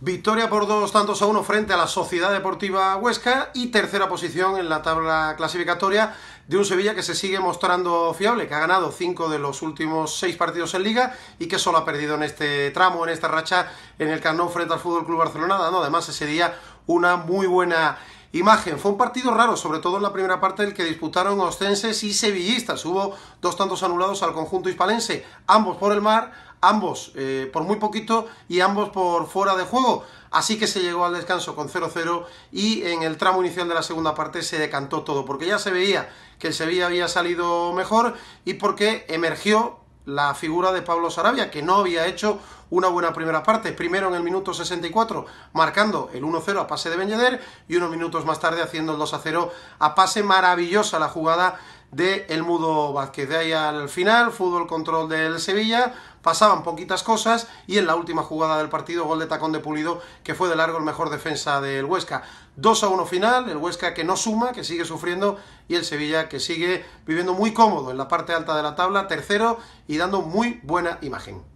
Victoria por dos tantos a uno frente a la Sociedad Deportiva Huesca y tercera posición en la tabla clasificatoria de un Sevilla que se sigue mostrando fiable, que ha ganado cinco de los últimos seis partidos en Liga y que solo ha perdido en este tramo, en esta racha, en el no frente al Fútbol Club Barcelona, además ese día una muy buena imagen. Fue un partido raro, sobre todo en la primera parte del que disputaron ostenses y sevillistas. Hubo dos tantos anulados al conjunto hispalense, ambos por el mar, ambos eh, por muy poquito y ambos por fuera de juego. Así que se llegó al descanso con 0-0 y en el tramo inicial de la segunda parte se decantó todo, porque ya se veía que el Sevilla había salido mejor y porque emergió la figura de Pablo Sarabia, que no había hecho una buena primera parte. Primero en el minuto 64, marcando el 1-0 a pase de Benítez y unos minutos más tarde haciendo el 2-0 a pase. Maravillosa la jugada de El Mudo Vázquez. De ahí al final, fútbol control del Sevilla, pasaban poquitas cosas y en la última jugada del partido, gol de tacón de Pulido, que fue de largo el mejor defensa del Huesca. 2 a 1 final, el Huesca que no suma, que sigue sufriendo y el Sevilla que sigue viviendo muy cómodo en la parte alta de la tabla, tercero y dando muy buena imagen.